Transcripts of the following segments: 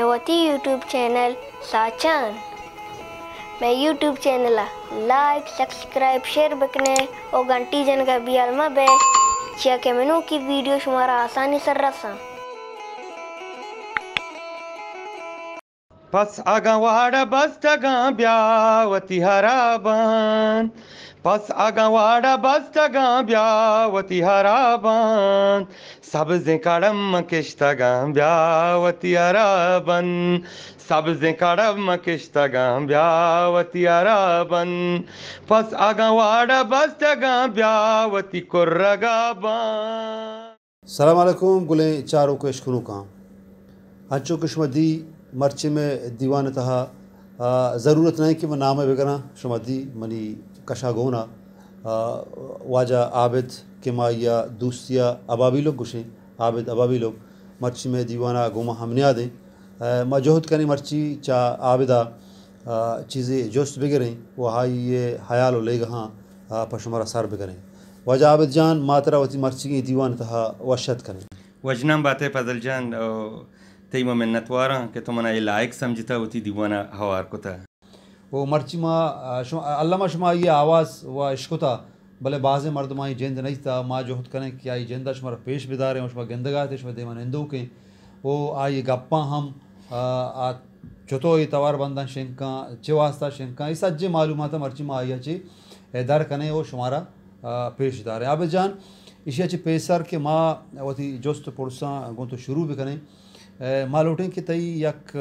मेवती YouTube channel साचान मैं YouTube channel like subscribe share बकने और घंटी जन का भी अलमा बे चिया के मैनू की वीडियो शुमारा आसानी से रसा बस आगा वाड़ा बस तगा ब्यावती बन बस आगा वाड़ा बस टगा ब्यावती हराबन सब्जे कड़म किश्तगा ब्यावती हराबन सब्जे कड़म किश्तगा ब्यावती हराबन बस आगा वाड़ा बस टगा ब्यावती कुर्रगाबन सलाम अलैकुम गुले चारों के शुरू का अचो किश्मदी मर्चे में दीवान तहा ज़रूरत नहीं कि मैं नाम है बेगना शुमदी मनी कशागोना वाजा आबिद किमाया दूसिया अबाबी लोग गुशें आबिद अबाबी लोग मर्ची में दीवाना गुमा हमने दें मजहद करें मर्ची चा आबिदा चीज़ें जोश बिगरें वहा ये हयाल लेगा हाँ पशुमरा सार बिगरें वजह आबिद जान मात्रा वती मर्ची की दीवान तह वशत करें वजनम बातें फजल जान तई मैं नतवारा हाँ, कि तुमना तो ये लायक समझता होती दीवाना हवार को था वो मर्चमा अल्लामा शुमा ये आवाज़ व इश्कुता भले बाज मर्दमा ही जेंद नहीं था माँ जो करें कि आई जेंदा शुमारा पेश बिदार है उशमा गेंदगा थे शुमा देवान हिंदू के वो आई गप्पा हम आ चुतो ये तवार बंदा शेंका चे वास्ता शेंका इस अज्जे मालूम था मर्चमा आई चे दर कने वो शुमारा पेश दार है आब जान इसी अच्छे पेशर के माँ वही जोस्त पुरसा गो शुरू भी करें माँ लोटें कि तई यक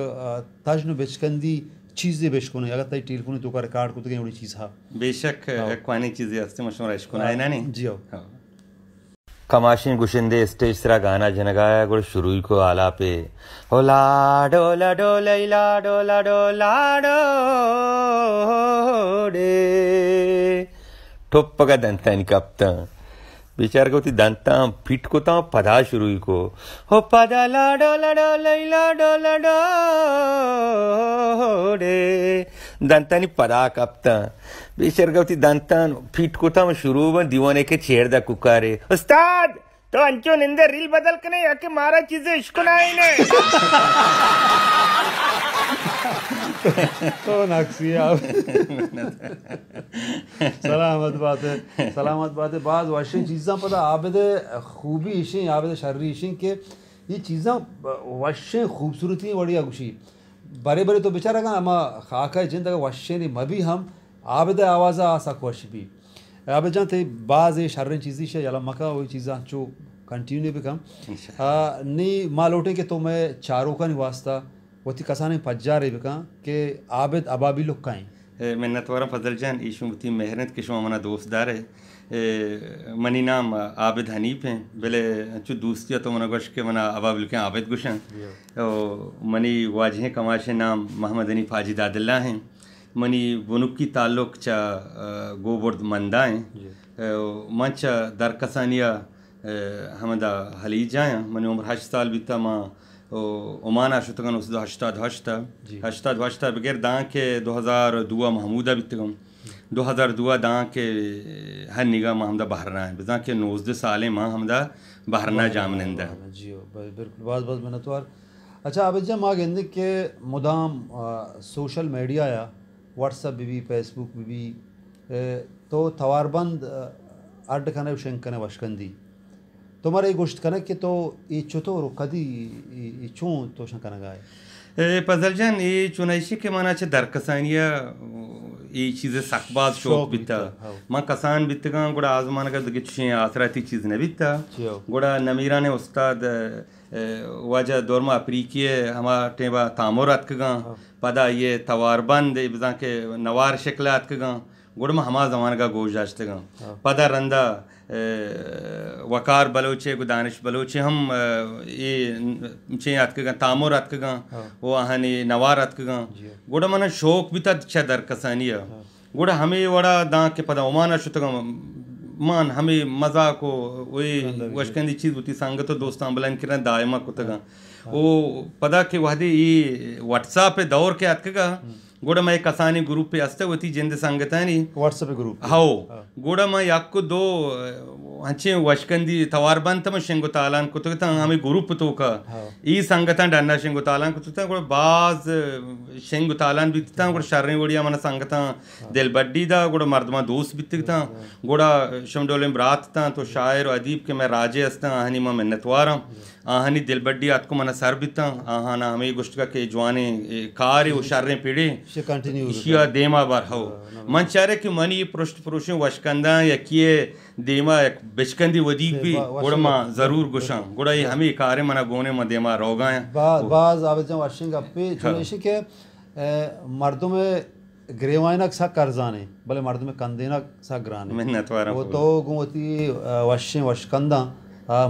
तजन बेचकंदी چیزی بشکنه اگر تای تلفن تو کار کار کو دیگه اون چیزها بیشک کوانی چیزی هست مشون رش کنه نه نه جیو कमाशिन गुशिंदे स्टेज सरा गाना जनगाया गुड़ शुरू को आला पे हो ला डोला डोला ला डोला डोला डो डे ठुप्पग दंतन कप्तान ವಿಚಾರಗೋತಿ ದಂತ ಪಿಟ್ಕೋತ ಪದ ಶುರು ಇಕೋ ಹೋ ಪದ लाडो लाडो ಲೈಲಾಡ ಲಡೇ दांतांनी पदा कापता बेशर गावती फिट को कोता में शुरू में दीवाने के चेहर दा कुकारे उस्ताद तो अंचो निंदे रील बदल के नहीं आके मारा चीजें इश्क ना तो आप सलामत बात है सलामत बात है बाद वाशिंग चीज़ा पता आप खूबी इशें आप शर्री इशें के ये चीज़ा वाशें खूबसूरती बड़ी खुशी बड़े बड़े तो बेचारा का हम खाका जिन तक वाशें मभी हम आप आवाज़ आ सक वश भी आप जहाँ थे बाज़ शर्र चीज़ी शे या मका वही चीज़ा जो कंटिन्यू भी कम नहीं माँ लौटें कि तो मैं चारों का नहीं वास्ता वती कसाने पज्जा रे के आबिद अबाबी लोग का मैं नतवारा फजल जान ईशु मुती मेहरत किशो हमारा दोस्तदार है मनी नाम आबिद हनीफ हैं बोले चु दोस्ती तो मना गश के मना अबा बिल्कुल आबिद गुश हैं मनी वाजहे कमाशे नाम मोहम्मद हनीफ हाजी दादिल्ला हैं मनी बनुकी ताल्लुक चा गोवर्द मंदा हैं मंच दरकसानिया हमदा हलीजा हैं मनी उम्र हाश साल बीता माँ ओमान आशतगन उस हशता हश्ता हशता हश्ता बगैर दाँ के दो हज़ार दुआ महमूदा बितगम दो हज़ार दुआ दाँ के हर निगाह माँ हमदा बहरना है दाँ के नोज साल माँ हमदा बहरना जामनिंदा जी बिल्कुल बहुत बहुत और अच्छा अब जब माँ गेंद के मुदाम सोशल मीडिया या व्हाट्सअप भी भी फेसबुक भी भी तो थवारबंद अड्ड कने शंकने वशकंदी ತೊಮರೆ ಗೋಷ್ಠ ಕನಕ್ಕಿತೋ ಈ ಚುತೋರು ಕದಿ ಈ ಚೂ ತೋಷ ಕನಗಾಯ पजल जान ये चुनाइशी के माना छे दरकसानिया ये चीज़ें सकबाज शौक बिता मां कसान बितगा गुड़ा आजमान का दगे छे आसराती चीज़ ने बिता गुड़ा नमीरा ने उस्ताद वजह दौरमा अफ्रीकी हमारा टेबा तामोर अतकगा पदा ये तवारबंद इबजा के नवार शक्ल अतकगा गुड़ में हमारा जमान का गोश जाचतगा पदा रंदा वकार बलोचे को दानिश बलोचे हम ये चे अतकगा तामोर अतकगा हाँ। वो आहाने नवार अतकगा गोड़ा मना शोक भी था दर कसानी है हाँ। गोड़ा हमें वड़ा दां के पदा ओमाना शुतगा मान हमें मजा को वही वशकंदी चीज बुती संगत दोस्त अम्बलन किरण दायमा कुतगा हाँ। वो पदा के वादे ये व्हाट्सएप पे दौर के अतकगा ಗೂಡಮ ಕಸಾನಿ ಗ್ರೂಪ್ ಅಸ್ತೆ ಒತಿ ಜೆಂದ ಸಂಗತಾನಿ ವಾಟ್ಸಪ್ ಗ್ರೂಪ್ ಹೌ ಗೂಡಮ ಯಾಕು ದೋ ಹಂಚೆ ವಶ್ಕಂದಿ ತವಾರ್ಬಂತಮ ಶೆಂಗು ತಾಲಾನ್ ಕುತುಗತ ಆಮಿ ಗ್ರೂಪ್ ತೂಕ ಈ ಸಂಗತ ಡನ್ನ ಶೆಂಗು ತಾಲಾನ್ ಕುತುತ ಗೋಡ ಬಾಜ್ ಶೆಂಗು ತಾಲಾನ್ ಬಿತ್ತ ಗೋಡ ಶರಣಿ ಒಡಿಯ ಮನ ಸಂಗತ ದಿಲ್ ಬಡ್ಡಿ ದ ಗೋಡ ಮರ್ದಮ ದೋಸ್ ಬಿತ್ತಿಗತ ಗೋಡ ಶಮಡೋಲೆ ಬ್ರಾತ್ ತಾ तो शायर और अदीब के मैं राजे हस्ता आहनी माँ मन्नतवारा आहनी दिलबड्डी आत को मना सर बिता आहाना हमें गुश्त का के जवाने कार वो शारे पीड़े hiya dema bar haw man chare ki mani prusht prushin washkanda ya kiye dema ya bechkandi wadi bi gorma zarur gushan goda ye hami kare mana gone ma dema roga ya baz abejan washing appe chuleshi ke मर्दों में ग्रेवाइनक सा कर्जाने भले मर्द में कंदेनक सा ग्राने मेहनत वारा वो तो गुमती वश्य वशकंदा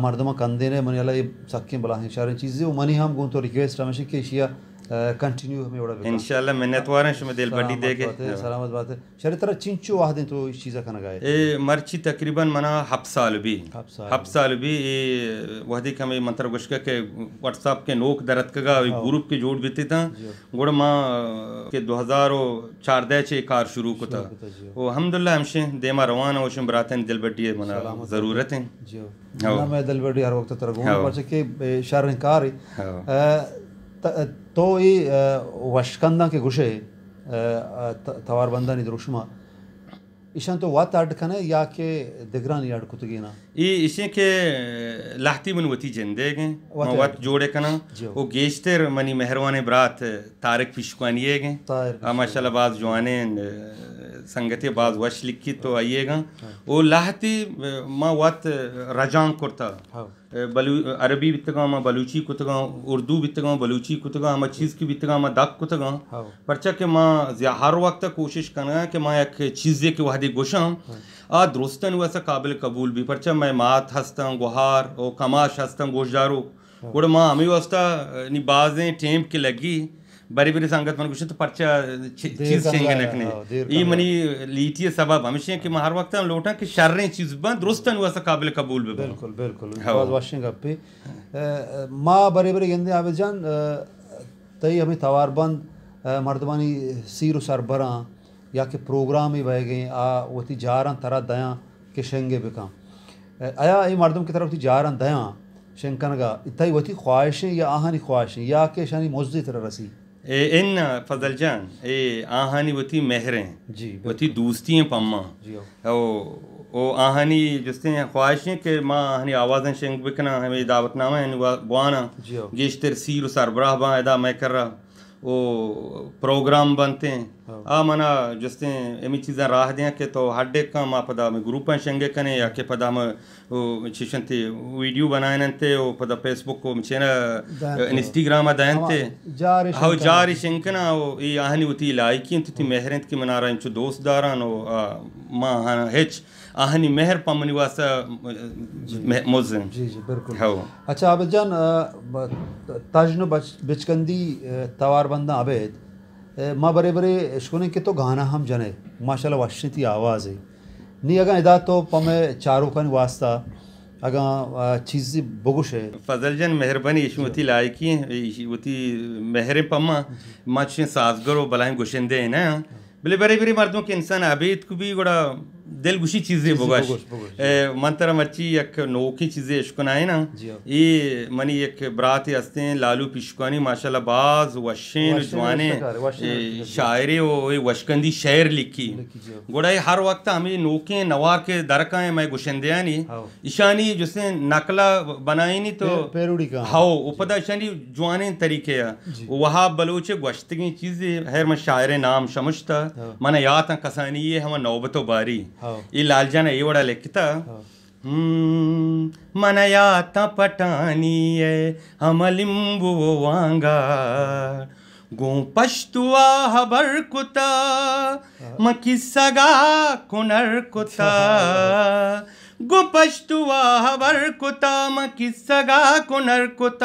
मर्दों में कंदेने मन ये सक्की बला हैं शारे चीज़ें वो मनी हम गुम तो रिक्वेस्ट हमेशा के शिया कंटिन्यू uh, हमें बड़ा इंशाल्लाह मैं नेतवार वारा शुमे दिल बड़ी देगे सलामत बात है हाँ। शरीर तरह चिंचू वाह दिन तो इस चीज़ का गाए ए मर्ची तकरीबन मना हफ साल भी हफ साल भी ए वहदी के हमें मंत्र गुशका के व्हाट्सएप के नोक दरत का हाँ। ग्रुप के जोड़ बीते था हाँ। गोड़ माँ के 2014 से कार शुरू को था वो अल्हम्दुलिल्लाह हमशे देमा रवाना होशम बरातन दिल बड़ी है मना जरूरत है ना मैं दिल बड़ी हर वक्त तरह घूम पर के शरण कार तो ये वशकंद के गुशे तवार बंदा निद्रुषमा इशान तो वात अड़कने या के दिग्रान ये अड़कुत गीना ये इसे के लाहती मन वती जंदे गे जोड़े कना वो गेस्टर मनी मेहरवाने ब्रात तारिक पिशकवानी गे माशाल्लाह बाद जवाने संगति बाज तो हाँ। आइएगा हाँ। वो लाहती माँ वत रजांग कुर्ता हाँ। बलू अरबी बितगा माँ बलूची कुतगा उर्दू बितगा बलूची कुतगा माँ चीज़ की बितगा माँ दाक कुतगा परचा के माँ हर वक्त कोशिश करना कि माँ एक चीज़ के वादी गोशा आ दुरुस्तन वैसा काबिल कबूल भी परचा मैं मात हस्तम गुहार और कमाश हस्तम गोशदारो गुड़ माँ हमें वस्ता निबाजें टेम के लगी ಬರಿ ಬರಿ ಸಂಗತ್ ಮನಗುಶಿತ ಪರಿಚಯ ಚೀಸ್ ಚೇಂಗ ನಕನೆ ಈ ಮನಿ ಲೀಟಿಯ ಸಬಬ ಹಮೇಶೆ ಕಿ ಮಹರ್ ವಕ್ತ ಲೋಟಾ ಕಿ ಶರ್ರೆ ಚೀಸ್ ಬನ್ बिल्कुल बिल्कुल बहुत वाशिंग पे माँ बरे बरे गंदे आवे जान तई हमें तवार बंद मर्दमानी सीर भरा या के प्रोग्राम ही बह गए आ वती जारा तरा दया कि शेंगे बिका आया ये मर्दम की तरफ थी जारा दया शेंकन का इतई ख्वाहिशें या आहानी ख्वाहिशें या के शानी मौजूद तरह रसी ए इन फजल जान ए आहानी वो थी महरें जी वो थी दोस्तियाँ पम्मा ओ ओ आहानी ख्वाहिश है कि माँ आहानी आवाज़ें शेंग बिकना हमें दावतनामा है बुआना गेशतर सीर सरबराह बा अदा मैं कर रहा वो प्रोग्राम बनते हैं हाँ। आ मना जस्ते एमी चीज़ा राह दें के तो हड्डे कम आ पदा में ग्रुप शंगे कने या के पदा हम चीशन थी वीडियो बनाए थे वो पदा फेसबुक को मिचेना इंस्टाग्राम दायन हाँ, थे हाँ जारी शंकना वो ये आहनी उती लाइकी थी हाँ। मेहरत की मना रहा दोस्त दारान वो माँ हेच आहनी मेहर पमन वासा मोज जी जी बिल्कुल हाँ अच्छा अब जान तजन बिचकंदी तवार बंदा आबिद माँ बरे बरे शकुने के तो गाना हम जने माशाल्लाह वाशन आवाज़ है नी अगर इदा तो पमे चारों कन वास्ता अगर चीज़ बगुश है फजल जन मेहरबानी यशमती लायकी यशमती मेहर पमा माँ साजगर और बलाएँ गुशंदे हैं ना बिले बड़े बड़े मर्दों के इंसान आबेद को भी गोड़ा दिलगुशी चीज़ें बोगश मंत्र मच्छी एक नोखी चीज़ें इश्कनाए ना हाँ। ये मनी एक बरात हस्ते हैं लालू पिशकानी माशाल्लाह बाज वशेन जवाने शायरे वो ये वशकंदी शायर लिखी हाँ। गोड़ा ये हर वक्त हमें नोखे नवार के दरका हाँ। तो है मैं गुशंदिया नहीं ईशानी जिसने नकला बनाई नहीं तो हाओ उपदा ईशानी जवाने तरीके वहा बलोचे गश्त की चीज़ें हैर मैं शायर नाम शमशता मैंने याद कसानी ये हम नौबतो बारी ये लालजान है ये वड़ा ले किता ಮನಯಾ ತಪಟಾನಿಯ ಹಮಲಿಂಬುವ ವಾಂಗ ಗೋಪಶ್ತುವಾ ಹಬರ್ಕುತ ಮಕಿಸಗ ಕುನರ್ಕುತ ಗೋಪಶ್ತುವಾ ಹಬರ್ಕುತ ಮಕಿಸಗ ಕುನರ್ಕುತ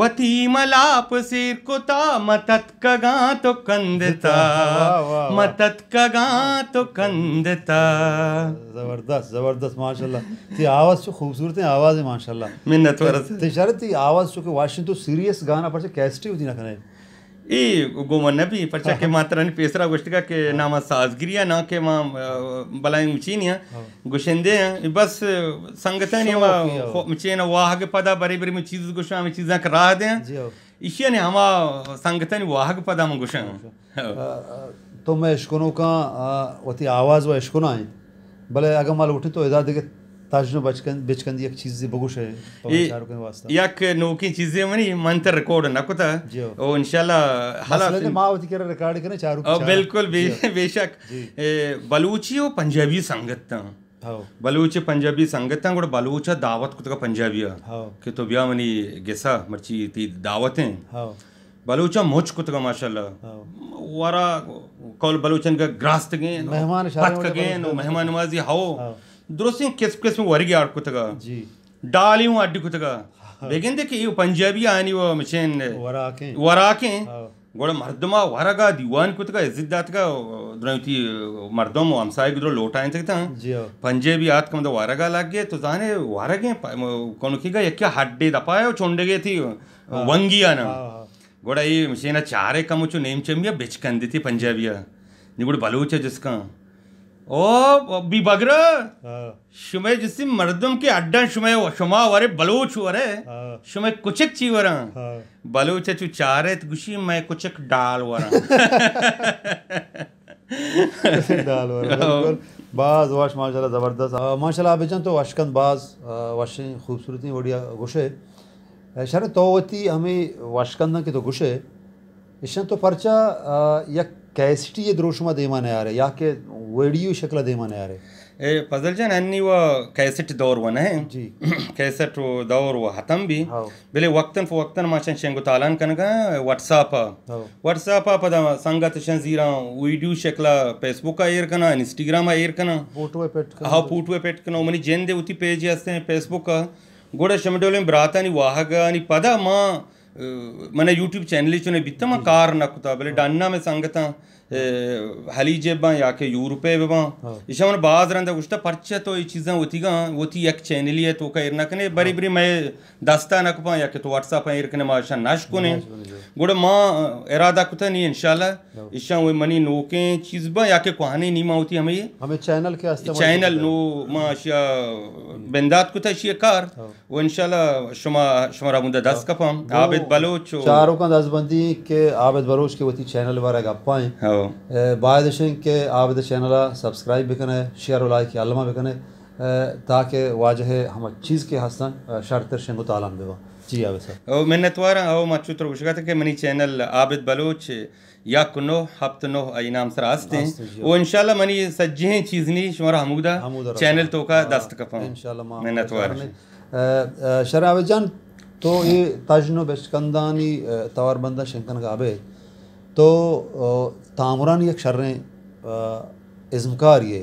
ವತೀಮಲಾಪಸೀರ್ ಕುತ ಮತತ್ ಕಗಾತು ಕಂದತ ಮತತ್ ಕಗಾತು ಕಂದತ जबरदस्त जबरदस्त माशाल्लाह ती आवाज तो खूबसूरत है आवाज है माशाल्लाह मिन्नत वरस ती शरत ती आवाज तो के वाशिंग तो सीरियस गाना पर से कैस्टी होती ना कने ए गोमन नबी भी परचा के हाँ। मातरन पेसरा का के हाँ। नाम साजगिरिया ना के मां बलाय मचीनिया गुशेंदे हैं बस संगत संगतन या मचेन वाह के पदा बरी बरी में चीज गुशा में चीजा करा दे हाँ। इशिया ने हमा संगतन वाह के पदा में गुशा अच्छा। तो मैं इश्कोनों का वती आवाज व इश्कोना है भले अगर माल उठे तो इधर देखे Tajno Başkan, Beçkan'da çizdi baguşa. Yak noki çizdi mani mantar rekordan akuta. O inşallah hala. Aslında maavati kere rekordu kene çaruk. O bilkul बेशक बलूची और पंजाबी संगत बलूच पंजाबी संगत गुड़ बलूच दावत कुतका पंजाबी के तो ब्याह मनी गेसा मर्ची ती दावतें बलूच मोच कुतका माशाल्लाह वारा कौल बलूचन का ग्रास्त गए मेहमान पत गए मेहमान नवाजी हाओ दुरुस्त किस किस में वर्ग आड़ कुत डाली हूँ अड्डी का हाँ। लेकिन देखिए पंजाबी आनी वो मिशन वराके वराके हाँ। गोड़ा मर्दमा वरगा दीवान का इज्जत का द्रौती मर्दम हमसाय गुदरो लोटा आए हाँ। था पंजाबी आत कम तो वरगा लग गया तो जाने वरगे कौन की गए क्या हड्डे दपाए और छोंडे गए थी वंगी आना गोड़ा ये मिशन चारे कम चो नेम चमिया बेच कंदी थी पंजाबिया निगुड़ बलूच है जिसका ओ बिबग्र हाँ। शुमे जिसी मर्दम के अड्डा शुमे शुमा वरे बलूच वरे हाँ। शुमे कुचक ची हाँ। बलूच बलोच चु चारे तो गुशी मैं कुचक डाल वरा डाल वरा बाज वाश माशाल्लाह ज़बरदस्त माशाल्लाह आप तो वाशकन बाज वाशें खूबसूरती बढ़िया गुशे शर तोवती हमें वाशकंदा की तो गुशे इशन तो परचा या कैसिटी ये द्रोशमा देमाने आ रहे या के ವಡಿಯು ಶಕ್ಲದೆ ಮನೆ ಯಾರೆ ಏ ಪಜಲ್ ಜನ ಅನ್ನಿವ ಕೈಸೆಟ್ ದೌರ್ ವನ ಹೇ ಜಿ ಕೈಸೆಟ್ ದೌರ್ ವ ಹತಂ ಬಿ ಬೆಲೆ ವಕ್ತನ್ ಫು ವಕ್ತನ್ ಮಾಚನ್ ಶೆಂಗು ತಾಲನ್ ಕನಗ ವಾಟ್ಸಾಪ್ ವಾಟ್ಸಾಪ್ ಪದ ಸಂಗತ ಶ ಜೀರಾ ವಿಡಿಯೋ ಶಕ್ಲ ಫೇಸ್ಬುಕ್ ಏರ್ ಕನ ಇನ್ಸ್ಟಾಗ್ರಾಮ್ ಏರ್ ಕನ ಫೋಟೋ ಪೆಟ್ ಕನ ಹಾ ಫೋಟೋ ಪೆಟ್ ಕನ ಮನಿ ಜೆನ್ ದೇ ಉತಿ ಪೇಜ್ ಅಸ್ತೆ ಫೇಸ್ಬುಕ್ ಗೋಡ ಶಮಡೋಲೆ ಬ್ರಾತಾನಿ ವಾಹಗಾನಿ ಪದ ಮಾ ಮನೆ ಯೂಟ್ಯೂಬ್ ಚಾನೆಲ್ ಚುನೆ ಬಿತ್ತ ಮಾ ಕಾರ್ ನಕುತಾ ಬೆಲೆ ಡನ್ನ ಮೆ ಸಂಗತ हलीजे बा या के यूरोपे बा बाज रंदा कुछ परचे तो ये चीज़ें होती गा होती एक चैनल है तो का इरना कने बरी बरी मैं दास्ता न कुपा या के तो व्हाट्सएप है इरकने माशा नाश कोने गोड़ा माँ इरादा कुता नहीं इंशाल्लाह हाँ। इशा वो मनी नोके चीज़ बा या के कहानी नहीं माँ होती हमें ये हमें चैनल के चैनल नो माशा बेंदात कुता शिए कार हाँ। वो इंशाल्लाह शुमा शुमारा मुंदा दस हाँ। कपा आबिद बलोच चारों का दसबंदी के आबिद बलोच के वती चैनल वाला गप्पा है बायद के आबिद चैनल सब्सक्राइब भी करें शेयर लाइक की आलमा भी करें ताकि वाजह हम चीज़ के हसन शरतर शेंगो तालान भी जी आबिद साहब मैंने त्वारा ओ माचू तो बुशगा था कि मनी चैनल आबिद बलोच या कुनो हफ्त नो इनाम सर आस्ते हैं वो इंशाल्लाह मनी सज्जे हैं चीज़ नहीं शुमार हमूदा चैनल तो का दस्त कपा मैंने त्वारा शराब जान तो ये तजनो बेशकंदानी तवार बंदा शंकन का आबिद तो तामरान यक शर्रें इज़मकार ये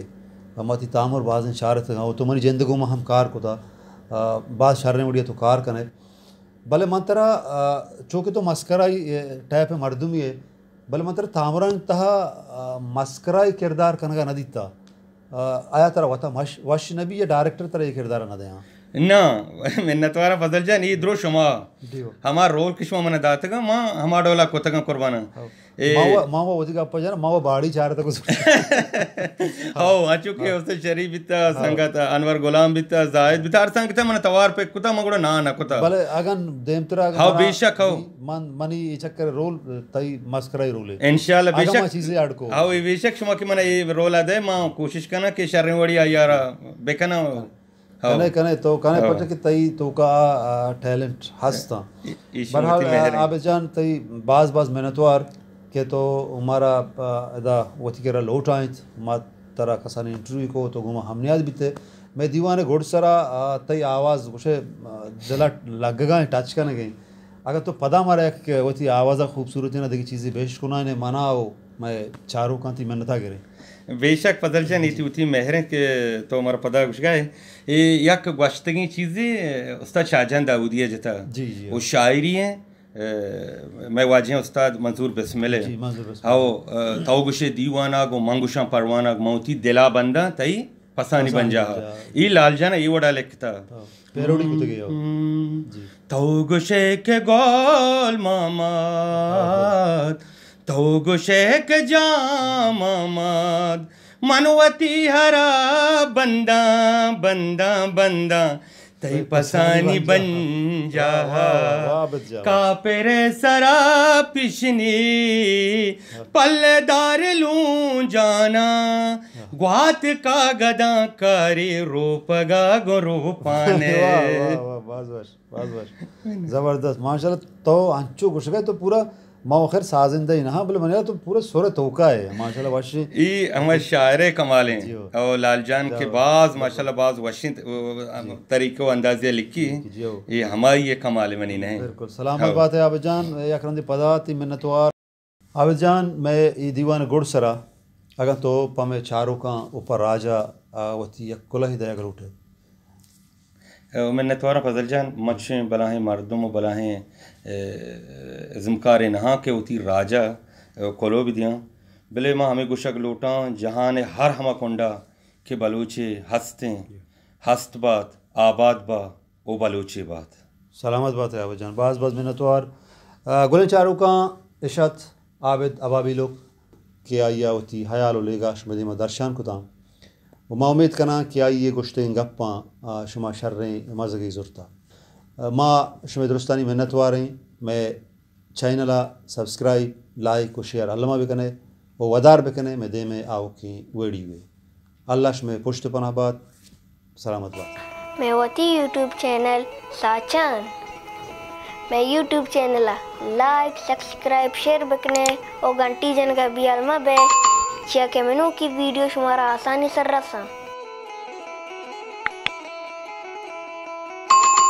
मती तामर बाज़ शारत गाँव जिंदगी मनी जिंदगो में हम कार को था बाज़ शर्रें तो कार कने भले मंतरा चूँकि तो मस्करा ही टाइप है मरदम ये भले मंतरा तामरान तहा मस्करा किरदार कनगा नदी था आया तरह वता वश नबी ये डायरेक्टर तरह ये किरदार न दे यहाँ ना बदल ನ ಮೆನ್ನತ್ವಾರ ಫಜಲ್ ಜಾನ್ ಈ ದ್ರೋ ಶಮ ಹಮ ರೋಲ್ ಕಿಶ್ಮ ಮನ ದಾತಗ ಮಾ ಹಮಾಡೋಲ ಕೊತಗ ಕುರ್ಬಾನ ए मावा ओदिगा माँ वो बाड़ी चार तक हाँ हो चुके हैं हाँ। उसे शरीफ बिता हाँ। संगत अनवर गुलाम बिता जायद बिता अर संगत मन तवार पे कुता मगड़ो ना ना कुता भले अगर देम तेरा हाँ बेशक हो मन मनी ये चक्कर रोल तई मस्कराई रोले इंशाल्लाह बेशक चीजें को हाँ ये बेशक शुमा की मन ये रोल आ दे मां कोशिश करना के शरीफ वड़ी आ यार बेकना कने हाँ। कने तो कने हाँ। पर कि तई तो का टैलेंट हस्ता बरहाल आबे जान तई बाज बाज मेहनत वार के तो हमारा अदा वथी केरा लोट आइत मा तरह कसा ने इंटरव्यू को तो गुमा हमने आज बीते मैं दीवाने घोड़सरा तई आवाज उसे जला लग गए टच करने गई अगर तो पता मारे एक वो थी आवाज़ खूबसूरती ना देखी चीज़ें बेश मनाओ ने मना मैं चारों कांति मेहनत करे बेशक फजलजन इति उति तो हमारा पदा कुछ गए ये यक ग्वाश्तगी चीज़ें उस्ताद शाहजहां दाऊदिया जता जी जी वो शायरी हैं मैं वाजी वाजे उस्ताद मंजूर बिस्मिल हाओ ताओ गुशे दीवाना गो मंगुशा परवाना मौती दिला बंदा तई पसानी बन जा ई लालजान ई वड़ा लिखता तो, पैरोडी कुत गया हम्म। ताओ गुशे के गोल मामा हाँ, हाँ। ತೌಗು ಶೇಖ ಜಾಮಮಾದ್ ಮನುವತಿ ಹರ बंदा ಬಂದ ಬಂದ तई पसानी बन जा सरा पिशनी हाँ। पल्लेदार लू जाना हाँ। ग्वात का गदा करी रोपगा गुरु पाने जबरदस्त माशाल्लाह तो अंचू घुस गए तो पूरा माँ साजिंदा ही ना हाँ, बोले तो पूरा सूरत होका है माशाल्लाह वशी ई हमर शायर कमाल हैं और लालजान के बाज माशाल्लाह बाज वशी तरीके अंदाजे लिखी ये हमारी ये कमाल मनी नहीं बिल्कुल सलामत हाँ। बात है आबिद जान अकरम दी पदा ती मिन्नतवार तो आबिद जान मैं ई दीवान गुड़सरा अगर तो पमे चारों का ऊपर राजा वती कुलहिदा अगर उठे मिन्नत वारा फजल जान मच्छें बलाहें मरदम बलाहें जमकार नहा के उती राजा कोलो भी दियाँ बिले माँ हमें गुशक लूटा जहाँ ने हर हमा कोंडा के बलूचे हंसते हस्त बात आबाद बा ओ बलूचे बात सलामत बात है जान बाज बाज मिन्नत वार गुल चारू का इशत आबिद अबाबी लोग के आया होती हयाल लेगा शमदी मदरशान को ताम मां उम्मीद करा कि आई ये गुश्तें गप्पां शुमा शर्रें मजगी ज़ुरता मां शुमे दुरुस्तानी मेहनत वारें मैं चैनल सब्सक्राइब लाइक और शेयर अल्लाह भी कने वो वदार भी कने मैं दे में आओ की वेड़ी हुए अल्लाह शुमे पुश्त पनाबाद सलामत बात मैं वती यूट्यूब चैनल साचान मैं YouTube channel like subscribe share बकने और घंटी जन का भी अलमा बे नीचे के मेनू की वीडियो शुमारा आसानी रसा